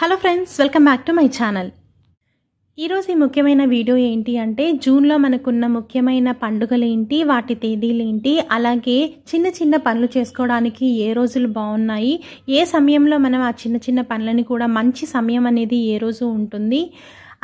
hello friends welcome back to my channel ఈరోజు ఈ ముఖ్యమైన వీడియో ఏంటి అంటే జూన్లో మనకున్న ముఖ్యమైన పండుగలు ఏంటి వాటి తేదీలు ఏంటి అలాగే చిన్న చిన్న పనులు చేసుకోవడానికి ఏ రోజులు బాగున్నాయి ఏ సమయంలో మనం ఆ చిన్న చిన్న పనులని కూడా మంచి సమయం అనేది ఏ రోజు ఉంటుంది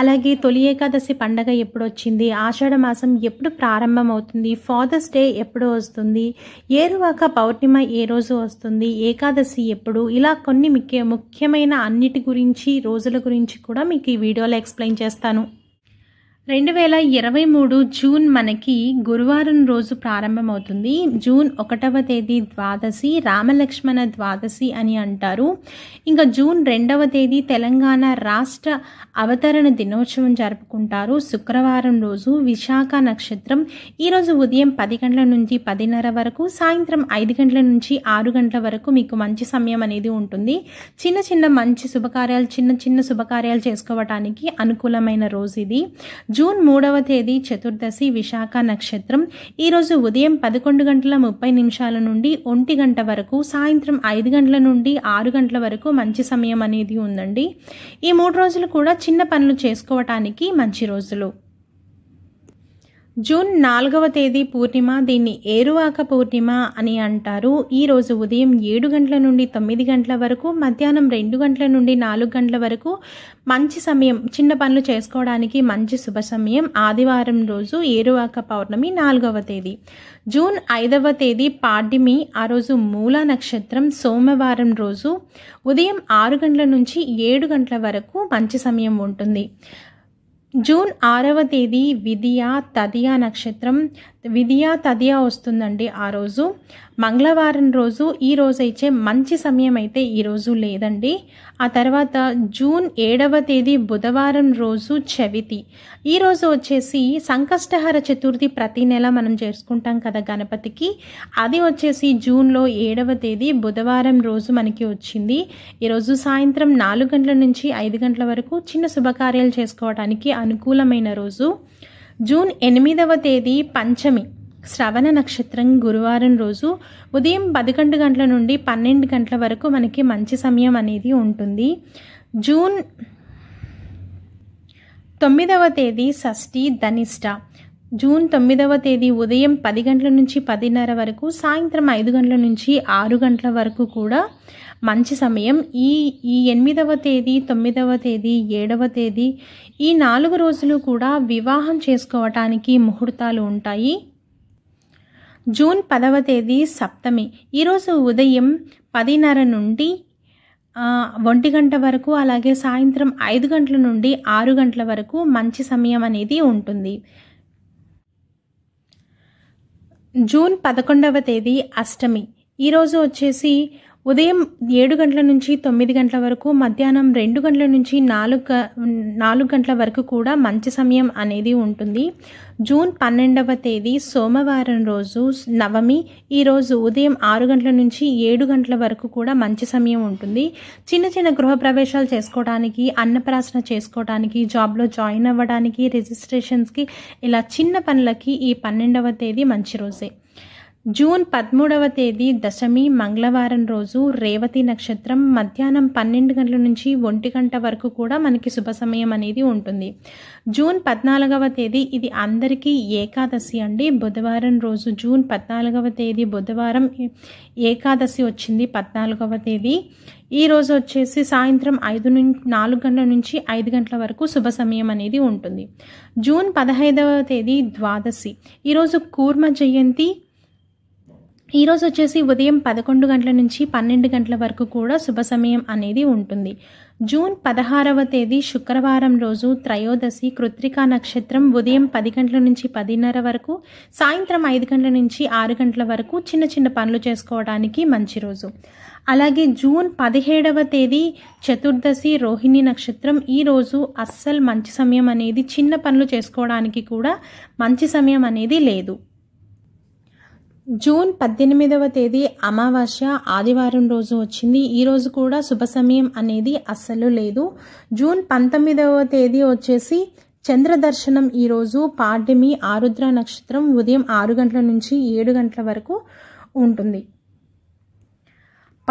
అలాగే తొలి ఏకాదశి పండగ ఎప్పుడు వచ్చింది ఆషాఢ మాసం ఎప్పుడు ప్రారంభమవుతుంది ఫాదర్స్ డే ఎప్పుడు వస్తుంది ఏరువాక పౌర్ణిమ ఏ రోజు వస్తుంది ఏకాదశి ఎప్పుడు ఇలా కొన్ని ముఖ్యమైన అన్నిటి గురించి రోజుల గురించి కూడా మీకు ఈ వీడియోలో ఎక్స్ప్లెయిన్ చేస్తాను రెండు వేల ఇరవై మూడు జూన్ మనకి గురువారం రోజు ప్రారంభమవుతుంది జూన్ ఒకటవ తేదీ ద్వాదశి రామలక్ష్మణ ద్వాదశి అని అంటారు ఇంకా జూన్ రెండవ తేదీ తెలంగాణ రాష్ట్ర అవతరణ దినోత్సవం జరుపుకుంటారు శుక్రవారం రోజు విశాఖ నక్షత్రం ఈరోజు ఉదయం పది గంటల నుంచి పదిన్నర వరకు సాయంత్రం ఐదు గంటల నుంచి ఆరు గంటల వరకు మీకు మంచి సమయం అనేది ఉంటుంది చిన్న చిన్న మంచి శుభకార్యాలు చిన్న చిన్న శుభకార్యాలు చేసుకోవటానికి అనుకూలమైన రోజు ఇది జూన్ మూడవ తేదీ చతుర్దశి విశాఖ నక్షత్రం ఈరోజు ఉదయం పదకొండు గంటల ముప్పై నిమిషాల నుండి ఒంటి గంట వరకు సాయంత్రం ఐదు గంటల నుండి ఆరు గంటల వరకు మంచి సమయం అనేది ఉందండి ఈ మూడు రోజులు కూడా చిన్న పనులు చేసుకోవటానికి మంచి రోజులు జూన్ నాలుగవ తేదీ పూర్ణిమ దీన్ని ఏరువాక పూర్ణిమ అని అంటారు ఈరోజు ఉదయం ఏడు గంటల నుండి తొమ్మిది గంటల వరకు మధ్యాహ్నం రెండు గంటల నుండి నాలుగు గంటల వరకు మంచి సమయం చిన్న పనులు చేసుకోవడానికి మంచి శుభ సమయం ఆదివారం రోజు ఏరువాక పౌర్ణమి నాలుగవ తేదీ జూన్ ఐదవ తేదీ పాడ్యమి ఆ రోజు మూల నక్షత్రం సోమవారం రోజు ఉదయం ఆరు గంటల నుంచి ఏడు గంటల వరకు మంచి సమయం ఉంటుంది जून् आरवतेदी विधिया तदिया नक्षत्रं విధియా తదియా వస్తుందండి ఆ రోజు మంగళవారం రోజు ఈ రోజైతే మంచి సమయం అయితే ఈరోజు లేదండి ఆ తర్వాత జూన్ ఏడవ తేదీ బుధవారం రోజు చవితి ఈరోజు వచ్చేసి సంకష్టహర చతుర్థి ప్రతి నెల మనం చేసుకుంటాం కదా గణపతికి అది వచ్చేసి జూన్లో ఏడవ తేదీ బుధవారం రోజు మనకి వచ్చింది ఈరోజు సాయంత్రం నాలుగు గంటల నుంచి ఐదు గంటల వరకు చిన్న శుభకార్యాలు చేసుకోవడానికి అనుకూలమైన రోజు జూన్ ఎనిమిదవ తేదీ పంచమి శ్రవణ నక్షత్రం గురువారం రోజు ఉదయం పదకొండు గంటల నుండి పన్నెండు గంటల వరకు మనకి మంచి సమయం అనేది ఉంటుంది జూన్ తొమ్మిదవ తేదీ షష్ఠి ధనిష్ట జూన్ తొమ్మిదవ తేదీ ఉదయం పది గంటల నుంచి పదిన్నర వరకు సాయంత్రం ఐదు గంటల నుంచి ఆరు గంటల వరకు కూడా మంచి సమయం ఈ ఈ ఎనిమిదవ తేదీ తొమ్మిదవ తేదీ ఏడవ తేదీ ఈ నాలుగు రోజులు కూడా వివాహం చేసుకోవటానికి ముహూర్తాలు ఉంటాయి జూన్ పదవ తేదీ సప్తమి ఈరోజు ఉదయం పదిన్నర నుండి ఒంటి గంట వరకు అలాగే సాయంత్రం ఐదు గంటల నుండి ఆరు గంటల వరకు మంచి సమయం అనేది ఉంటుంది జూన్ పదకొండవ తేదీ అష్టమి ఈరోజు వచ్చేసి ఉదయం ఏడు గంటల నుంచి తొమ్మిది గంటల వరకు మధ్యాహ్నం రెండు గంటల నుంచి నాలుగు నాలుగు గంటల వరకు కూడా మంచి సమయం అనేది ఉంటుంది జూన్ పన్నెండవ తేదీ సోమవారం రోజు నవమి ఈరోజు ఉదయం ఆరు గంటల నుంచి ఏడు గంటల వరకు కూడా మంచి సమయం ఉంటుంది చిన్న చిన్న గృహప్రవేశాలు చేసుకోవడానికి అన్నప్రాసన చేసుకోవడానికి జాబ్లో జాయిన్ అవ్వడానికి రిజిస్ట్రేషన్స్కి ఇలా చిన్న పనులకి ఈ పన్నెండవ తేదీ మంచి రోజే జూన్ పదమూడవ తేదీ దశమి మంగళవారం రోజు రేవతి నక్షత్రం మధ్యాహ్నం పన్నెండు గంటల నుంచి ఒంటి గంట వరకు కూడా మనకి శుభ సమయం అనేది ఉంటుంది జూన్ పద్నాలుగవ తేదీ ఇది అందరికీ ఏకాదశి అండి బుధవారం రోజు జూన్ పద్నాలుగవ తేదీ బుధవారం ఏకాదశి వచ్చింది పద్నాలుగవ తేదీ ఈ రోజు వచ్చేసి సాయంత్రం ఐదు నుంచి నాలుగు గంటల నుంచి ఐదు గంటల వరకు శుభ సమయం అనేది ఉంటుంది జూన్ పదహైదవ తేదీ ద్వాదశి ఈరోజు కూర్మ జయంతి ఈరోజు వచ్చేసి ఉదయం పదకొండు గంటల నుంచి పన్నెండు గంటల వరకు కూడా శుభ సమయం అనేది ఉంటుంది జూన్ పదహారవ తేదీ శుక్రవారం రోజు త్రయోదశి కృత్రికా నక్షత్రం ఉదయం పది గంటల నుంచి పదిన్నర వరకు సాయంత్రం ఐదు గంటల నుంచి ఆరు గంటల వరకు చిన్న చిన్న పనులు చేసుకోవడానికి మంచి రోజు అలాగే జూన్ పదిహేడవ తేదీ చతుర్దశి రోహిణి నక్షత్రం ఈరోజు అస్సలు మంచి సమయం అనేది చిన్న పనులు చేసుకోవడానికి కూడా మంచి సమయం అనేది లేదు జూన్ పద్దెనిమిదవ తేదీ అమావాస్య ఆదివారం రోజు వచ్చింది ఈరోజు కూడా శుభ సమయం అనేది అస్సలు లేదు జూన్ పంతొమ్మిదవ తేదీ వచ్చేసి చంద్రదర్శనం ఈరోజు పాడ్యమి ఆరుద్ర నక్షత్రం ఉదయం ఆరు గంటల నుంచి ఏడు గంటల వరకు ఉంటుంది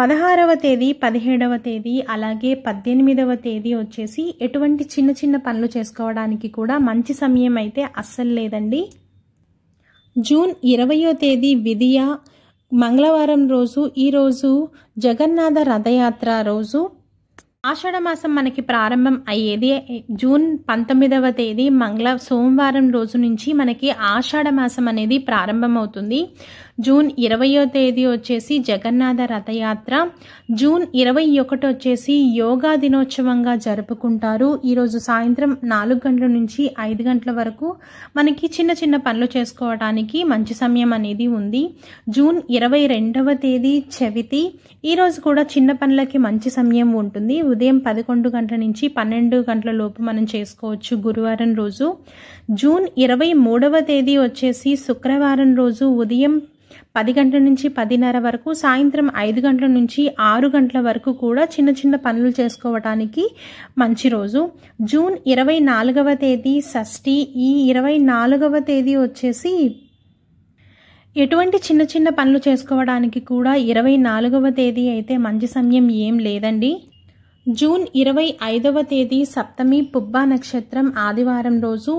పదహారవ తేదీ పదిహేడవ తేదీ అలాగే పద్దెనిమిదవ తేదీ వచ్చేసి ఎటువంటి చిన్న చిన్న పనులు చేసుకోవడానికి కూడా మంచి సమయం అయితే అస్సలు లేదండి జూన్ ఇరవయో తేదీ విధియ మంగళవారం రోజు ఈరోజు జగన్నాథ రథయాత్ర రోజు ఆషాఢమాసం మనకి ప్రారంభం అయ్యేది జూన్ పంతొమ్మిదవ తేదీ మంగళ సోమవారం రోజు నుంచి మనకి ఆషాఢమాసం అనేది ప్రారంభమవుతుంది జూన్ ఇరవయో తేదీ వచ్చేసి జగన్నాథ రథయాత్ర జూన్ ఇరవై ఒకటి వచ్చేసి యోగా దినోత్సవంగా జరుపుకుంటారు ఈరోజు సాయంత్రం నాలుగు గంటల నుంచి ఐదు గంటల వరకు మనకి చిన్న చిన్న పనులు చేసుకోవడానికి మంచి సమయం అనేది ఉంది జూన్ ఇరవై రెండవ తేదీ చవితి ఈరోజు కూడా చిన్న పనులకి మంచి సమయం ఉంటుంది ఉదయం పదకొండు గంటల నుంచి పన్నెండు గంటల లోపు మనం చేసుకోవచ్చు గురువారం రోజు జూన్ ఇరవై మూడవ తేదీ వచ్చేసి శుక్రవారం రోజు ఉదయం పది గంటల నుంచి పదిన్నర వరకు సాయంత్రం ఐదు గంటల నుంచి ఆరు గంటల వరకు కూడా చిన్న చిన్న పనులు చేసుకోవటానికి మంచి రోజు జూన్ ఇరవై నాలుగవ తేదీ షష్ఠి ఈ ఇరవై నాలుగవ తేదీ వచ్చేసి ఎటువంటి చిన్న చిన్న పనులు చేసుకోవడానికి కూడా ఇరవై నాలుగవ తేదీ అయితే మంచి సమయం ఏం లేదండి జూన్ ఇరవై ఐదవ తేదీ సప్తమి పుబ్బా నక్షత్రం ఆదివారం రోజు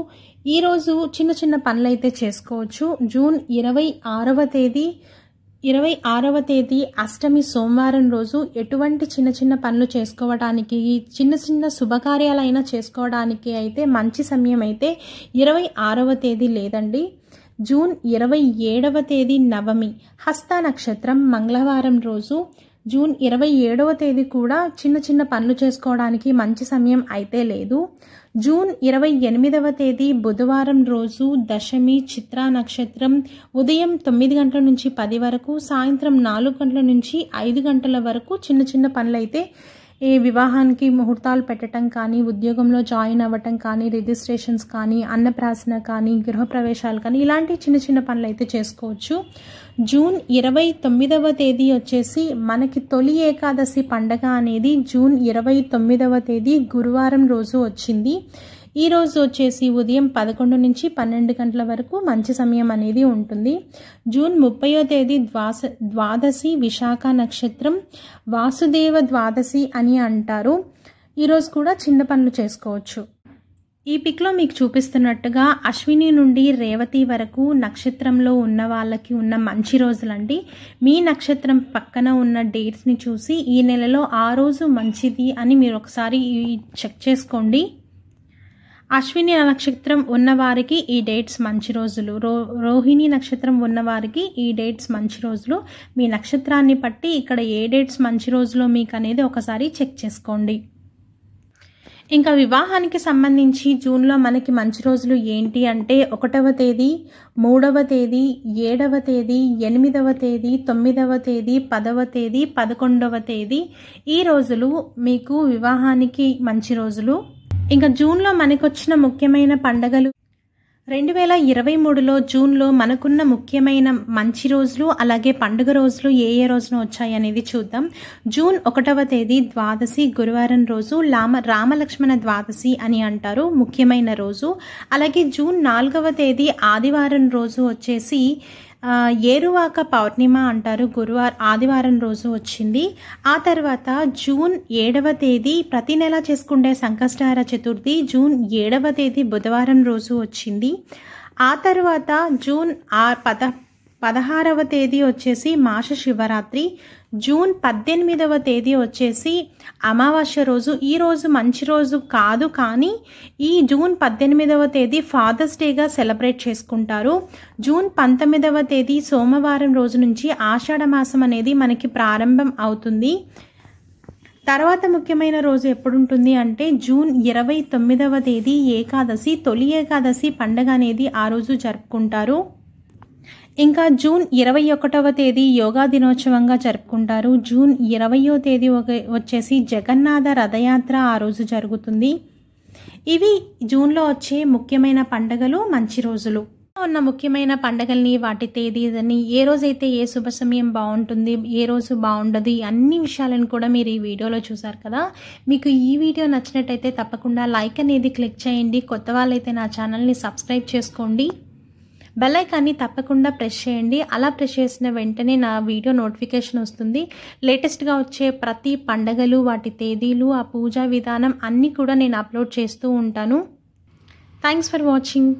ఈరోజు చిన్న చిన్న పనులైతే చేసుకోవచ్చు జూన్ ఇరవై ఆరవ తేదీ ఇరవై ఆరవ తేదీ అష్టమి సోమవారం రోజు ఎటువంటి చిన్న చిన్న పనులు చేసుకోవడానికి చిన్న చిన్న శుభకార్యాలైనా చేసుకోవడానికి అయితే మంచి సమయం అయితే ఇరవై ఆరవ తేదీ లేదండి జూన్ ఇరవై ఏడవ తేదీ నవమి హస్త నక్షత్రం మంగళవారం రోజు జూన్ ఇరవై ఏడవ తేదీ కూడా చిన్న చిన్న పనులు చేసుకోవడానికి మంచి సమయం అయితే లేదు జూన్ ఇరవై ఎనిమిదవ తేదీ బుధవారం రోజు దశమి చిత్ర నక్షత్రం ఉదయం తొమ్మిది గంటల నుంచి పది వరకు సాయంత్రం నాలుగు గంటల నుంచి ఐదు గంటల వరకు చిన్న చిన్న పనులైతే ఈ వివాహానికి ముహూర్తాలు పెట్టడం కానీ ఉద్యోగంలో జాయిన్ అవ్వటం కానీ రిజిస్ట్రేషన్స్ కానీ అన్నప్రాసన కానీ గృహప్రవేశాలు కానీ ఇలాంటి చిన్న చిన్న పనులు అయితే చేసుకోవచ్చు జూన్ ఇరవై తొమ్మిదవ తేదీ వచ్చేసి మనకి తొలి ఏకాదశి పండగ అనేది జూన్ ఇరవై తొమ్మిదవ తేదీ గురువారం రోజు వచ్చింది ఈరోజు వచ్చేసి ఉదయం పదకొండు నుంచి పన్నెండు గంటల వరకు మంచి సమయం అనేది ఉంటుంది జూన్ ముప్పయో తేదీ ద్వాస ద్వాదశి విశాఖ నక్షత్రం వాసుదేవ ద్వాదశి అని అంటారు ఈరోజు కూడా చిన్న పనులు చేసుకోవచ్చు ఈ పిక్లో మీకు చూపిస్తున్నట్టుగా అశ్విని నుండి రేవతి వరకు నక్షత్రంలో ఉన్న వాళ్ళకి ఉన్న మంచి రోజులండి మీ నక్షత్రం పక్కన ఉన్న డేట్స్ని చూసి ఈ నెలలో ఆ రోజు మంచిది అని మీరు ఒకసారి చెక్ చేసుకోండి అశ్విని నక్షత్రం ఉన్నవారికి ఈ డేట్స్ మంచి రోజులు రో రోహిణి నక్షత్రం ఉన్నవారికి ఈ డేట్స్ మంచి రోజులు మీ నక్షత్రాన్ని బట్టి ఇక్కడ ఏ డేట్స్ మంచి రోజులో మీకు అనేది ఒకసారి చెక్ చేసుకోండి ఇంకా వివాహానికి సంబంధించి జూన్లో మనకి మంచి రోజులు ఏంటి అంటే ఒకటవ తేదీ మూడవ తేదీ ఏడవ తేదీ ఎనిమిదవ తేదీ తొమ్మిదవ తేదీ పదవ తేదీ పదకొండవ తేదీ ఈ రోజులు మీకు వివాహానికి మంచి రోజులు ఇంకా జూన్లో మనకొచ్చిన ముఖ్యమైన పండగలు రెండు వేల ఇరవై మూడులో జూన్లో మనకున్న ముఖ్యమైన మంచి రోజులు అలాగే పండుగ రోజులు ఏ ఏ రోజున వచ్చాయనేది చూద్దాం జూన్ ఒకటవ తేదీ ద్వాదశి గురువారం రోజు లామ రామలక్ష్మణ ద్వాదశి అని అంటారు ముఖ్యమైన రోజు అలాగే జూన్ నాలుగవ తేదీ ఆదివారం రోజు వచ్చేసి ఏరువాక పౌర్ణిమ అంటారు గురువారం ఆదివారం రోజు వచ్చింది ఆ తర్వాత జూన్ ఏడవ తేదీ ప్రతి నెల చేసుకుండే సంకష్టార చతుర్థి జూన్ ఏడవ తేదీ బుధవారం రోజు వచ్చింది ఆ తర్వాత జూన్ ఆ పద పదహారవ తేదీ వచ్చేసి మాస శివరాత్రి జూన్ పద్దెనిమిదవ తేదీ వచ్చేసి అమావాస్య రోజు ఈ రోజు మంచి రోజు కాదు కానీ ఈ జూన్ పద్దెనిమిదవ తేదీ ఫాదర్స్ డేగా సెలబ్రేట్ చేసుకుంటారు జూన్ పంతొమ్మిదవ తేదీ సోమవారం రోజు నుంచి ఆషాఢ మాసం అనేది మనకి ప్రారంభం అవుతుంది తర్వాత ముఖ్యమైన రోజు ఎప్పుడుంటుంది అంటే జూన్ ఇరవై తొమ్మిదవ తేదీ ఏకాదశి తొలి ఏకాదశి పండగ అనేది ఆ రోజు జరుపుకుంటారు ఇంకా జూన్ ఇరవై ఒకటవ తేదీ యోగా దినోత్సవంగా జరుపుకుంటారు జూన్ ఇరవయో తేదీ ఒక వచ్చేసి జగన్నాథ రథయాత్ర ఆ రోజు జరుగుతుంది ఇవి జూన్లో వచ్చే ముఖ్యమైన పండగలు మంచి రోజులు ఉన్న ముఖ్యమైన పండగల్ని వాటి తేదీని ఏ రోజైతే ఏ శుభ సమయం బాగుంటుంది ఏ రోజు బాగుండదు అన్ని విషయాలను కూడా మీరు ఈ వీడియోలో చూసారు కదా మీకు ఈ వీడియో నచ్చినట్టయితే తప్పకుండా లైక్ అనేది క్లిక్ చేయండి కొత్త వాళ్ళైతే నా ఛానల్ని సబ్స్క్రైబ్ చేసుకోండి బెల్ ఐకాన్ని తప్పకుండా ప్రెస్ చేయండి అలా ప్రెస్ చేసిన వెంటనే నా వీడియో నోటిఫికేషన్ వస్తుంది లేటెస్ట్గా వచ్చే ప్రతి పండగలు వాటి తేదీలు ఆ పూజా విధానం అన్నీ కూడా నేను అప్లోడ్ చేస్తూ ఉంటాను థ్యాంక్స్ ఫర్ వాచింగ్